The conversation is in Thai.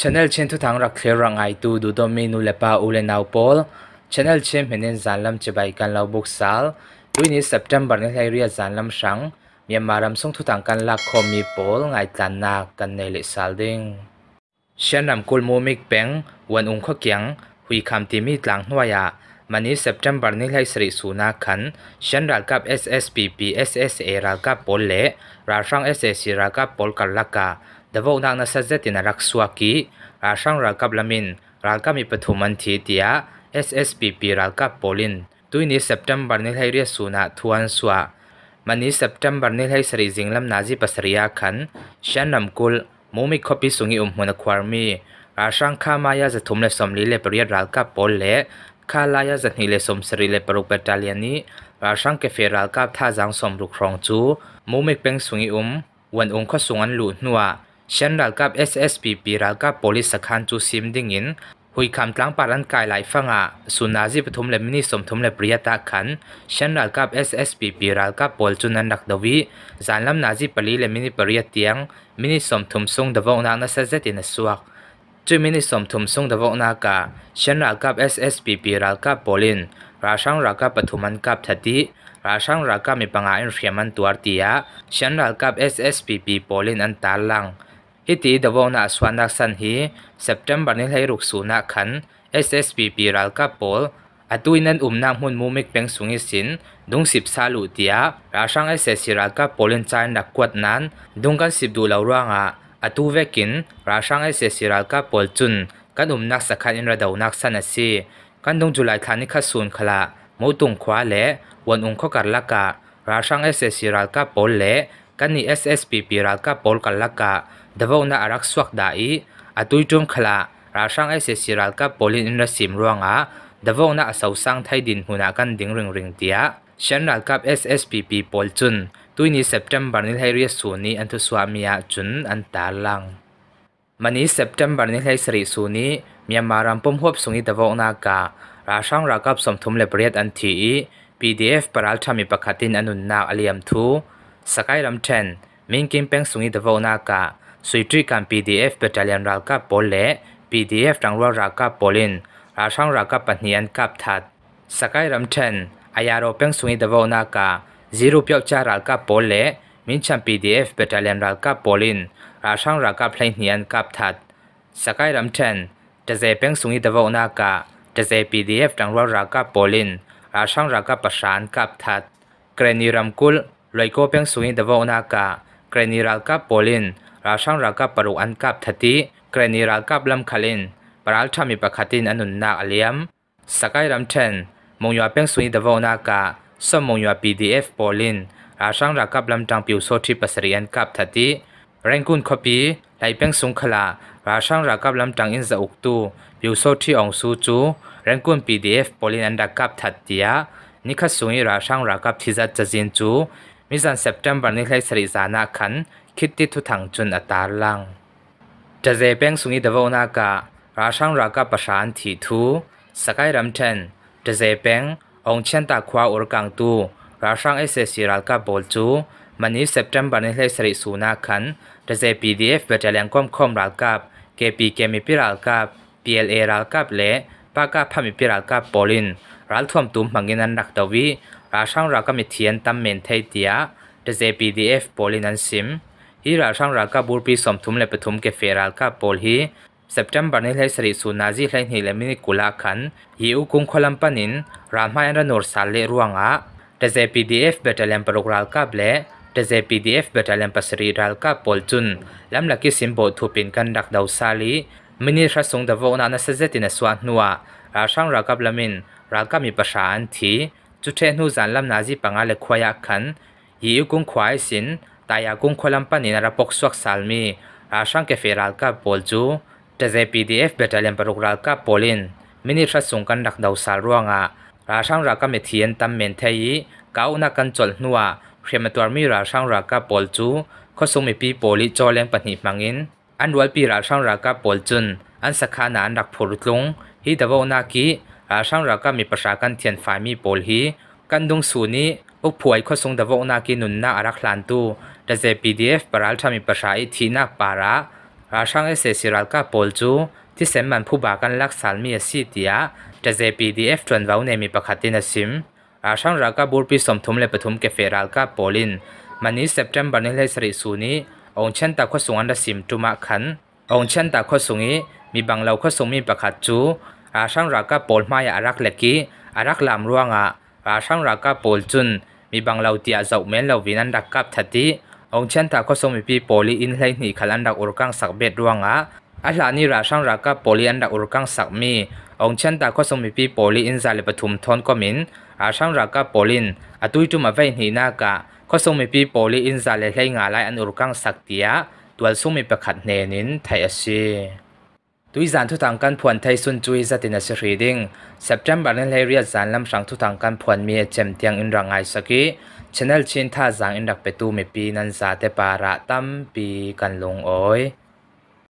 ชนลเชนทุทางรักเคลรังไอตูดูดมีนูเลปาอูเลนาวปอลชนลเชนเป็นเนซานลัมจะใบกันลาบุกซาลวันนี้สัซปเทมเบอร์นี้ไทเรียัานลัมชังมีมารัมส่งทุทังกันลักคอมีปอลไอจันนากันเนเลซาลดิงเชนนำกุลโมมิกเปงวันอุ้งข้อเกียงหุยคำตีมีหลังหน่วยะมันนี้สัปเทมเบอร์นี้ไทสิริสุนักขันเชนรักกับอสเอสเอรักกับปอลเล่รักฟัง SSC รักกับปอลกัลลากาดาวนั้นัเสด็จในรักสวากีราชังรักับลามินรักับมีปฐุมันทีเตีย SSPP รักับโปลินตุยนี้เซปเทมเบันนี้ให้เรียสุนัทวนสวามันนี้เซปเทมเบัรนี้ให้สรีจิงลำนาจีปัสริยาขันเชนนำกุลมูมิคบิสุงิอุมหุนควารมีราชังข้ามายาจะทุมเลสมลีเลปรียรักับโปลเลข้าลายาจะนิเลสมสรีเลปรุเปตาเลียนีราชังเกเฟรักับท่าจังสมรุครองจู มูมิเป็นสุงิอุม วันองค์ข้าสุงันหลุนัวเชนรัลกับ SSPP รัลกับ police คันจูซิมดิ่งอินหุยคำตั้งปารันกายหลายฟังอ่ะสุนาจิปฐมและมินิสมทมและปริยตาขันเชนรัลกับ SSPP รัลกับ pol จุนันดักดวีจานลำนาจิปลีและมินิปริยเตียงมินิสมทมซุงดวงนางนัสเซตินสวกจ่มินิสมทมซุงดวงนากาเชนรัลกับ SSPP รัลกับ polin ราชังรัลกับปฐมันกับทัดีราชังรัลกับมีปัญหาอินเรียมันตัวเตียเชนรัลกับ SSPP polin อันตาลังอิติดวน่าสวานักสันฮีสัปดาห์นี้ให้รุกสูนักขันเเออสสพีพีรัลกับโปลอตุยนันอุมนางหุ่นมุมิกเป็งสุงิสินดุงสิบสัลุเดีาราชังเอสเซซิรัลกับโปลินจายนักกวดนั้นดุงกันสิบดูเลวร่างอ่ะอตุเวกินราชังเอสเซซิรัลกับโปลจุนกันอุมนักสักขันอินระดาวนักสันสีกันดุงจุลัยคันนิคัสูนคละมูตุงควาเลวันอุงคกัลลากะราชังเอสเซซิรัลกับโปลเลกันนี่ SSPP รักกับปอลกันละกะดาวน่าอารักสวักได้อตุยจุมขลาราช่าง SSC รักกับปอลินอินรสิมรวงอ่ะดาวน่าสาวสังไทยดินหุนากันดิ่งริงริงเดียฉันรักกับ s s p ีปอลจุนตุยนี้เซปเทมบาร์นิลไฮเรียสูนีอันทุสวามียจุนอันตาลังมันนี้เซปเทมบาร์นิลไฮสริสูนีมีมารัมปุ่มหัวสุงีดาวน่ากา ราช่างรักกับสมทุมเลเบรียดอันที PDF ปรัลชามีประกคตินอนุนนาอเลียมทูสกายรัมเชนมิงกิมเป็งสุงิดวอนากาสุยตรีกันีดีเอฟเปจัลยันรักกับโปเล่พีีดเอฟจังรัวรักกับโปลินราชังรักกับปัญญนกับทัดสกายรัมเชนอายาโรเป็งสุงิดวอนากาซีรูปยกจารักกับโปเล่มินชัมีดีเอฟเปจัลยันรักกับโปลินราชังรักกับเพลินียนกับทัดสกายรัมเชนจะเจเป็งสุงิดวอนากาจะเจเอฟจังรัวรักกับโปลินราชังรักกับประสานกับทัด เกรนิรัมกุลไยโ็เป็นงสุนเดวอนากาเกรนิรัลกับโปลินราช่างรักกับปรุอันกับทัติเกรนิรัลกับลำคาลินปราลชามีประคตินอนุนนาอเลียม สกายรัมเชนมงยาเป็นงสุนเดวอนากาสมมงยัพีดีเอฟโปลินราช่างรักกับลำจังปิวโซทิปัสเรียนกับทัติเร่งกุนคอปีไลเป็นสุงขลาราช่างรักกับลำจังอินซาอุกตูปิวโซที่องซูจูเร่งกุนพีดีเอฟโปลินอันดักกับทัติยานิคัสุยราช่างรักกับทิจัดจะจินจูมิสันเซปเทมเบอร์นี้ใครสริสานาขันคิดติดทุถังจุนอตาลังจะเจเป็สุนิดเวอนาการาชังรากาประชานทีทูสกายรัมเทนจะเจเป็องเชนตาควาอุรกังตู ราชังเอเซซิรักาบอลจูมันนี้เซปเทมเบอร์นี้ใครสริสูนาขันจะเจพีดีเอฟเบจเลงคอมคอมรักาเกปีเกมิปิรักา พีเอลเอรักาเลปากาพามิปิรักาบอลินรัฐมนตรีมังงินันนักตัววิราชังรากมิเทียนตั้มเมนเทียะเดซีพีดีเอฟบอลินันซิมฮีราชังรากบูรพีสมทุมเละปฐมเกเฟรัลกับบอลฮีสัปดาห์บันนลเฮสิริสุนาจีเลนฮีเลมินิกุลาคันฮีอุกุงคลัมปานินรามายันรนอร์ซาเลรวงอาเดซีพีดีเอฟเบตเลมปรกรัลกับเลเดซีพีดีเอฟเบตเลมปสิริรัลกับบอลจุนลำลักิซิมโบทูปินกันดักดาวซาลีมินิชัสซงดาวอนานาเซเซตินสวานนัวราชังรากับเลมินรากามีประสานทีจุดเทนูจันลำนาจีปังอาเลควายคันยี่งกุ้งควายสินตายกุ้งควลัมปันนินาปกสวกสัลมีราชังเคฟรากาปอลจูจะเจพีดีเอฟเบตเลียนปรุกรากาปอลินมินิทรัสุงกันดักดาวสัลรวงะราชังรากามีเทียนตัมเมนเทยีเก้าหนักกันจลนัวเขมตัวมีราชังรากาปอลจูข้อสมีปีปอลิจอเลงปนิมังอิน อันวัลปีราชังรากาปอลจุน อันสักขานานดักผลุดลงฮิดาวนากีอาช่างรักก็มีประชากันเทียนฝ่ายมีโปลฮีกันดงสูนี้อุพวยข้อสงดวกนากินุนนาอารักลานตูแต่เจพีดีเอฟปราลทามีประชาอิทีนักปาระอาช่างเอเซซิรัลก็โปลจูที่เซมันผู้บากันลักสารมีสีเดียแต่เจพีดีเอฟจนว่าเนมีประคตินสิมอาช่างรักก็บูรพิสมทุมเลปทุมเกเฟรัลก็โปลินมันนี้เซปเทมเบอร์นี้เลยสริสูนี้องเช่นตาข้อสงอันดสิมจุมาขันองเช่นตาข้อสงนี้มีบางเราข้อสงมีประคตจูอาชังรักกโปลมาอย่ารักเล็กกี้อารักลำร่วงอ่ะอาชังรักกโปลจุนมีบางเ่าทตียเจ้าเมนเราวินันดักกับทัดทีองเช่นถ้าก็สมิพีโพลีอินไลนี่ขลันดักอุรกังสักเบ็ดร่วงอ่ะอาลลานี่ราชังรักกบโพลีอันดักอุรกังสักมีองเช่นถ้าก็สมิพีโพลีอินซาเลปทุมทอนก็มินอาชังรักกบโพลินอาตุยจุมาเวนีนากะก็สมิพีโพลีอินซาเลไลงาไลอันอุรกังสักเตียตัวสมิปขัดเนนินไทยเอชีตุยจานทุตางกันพวนไทยซุนจุยจะตินสิรีดิงเซปเทมเบอร์นั้นเลยรียจานลำสังทุตางกันพวนมีเจมเตียงอินรังไอสกีชแนลชินท่าจางอินรักเปตูเมปีนันซาเตปาระตั้มปีกันลงโอย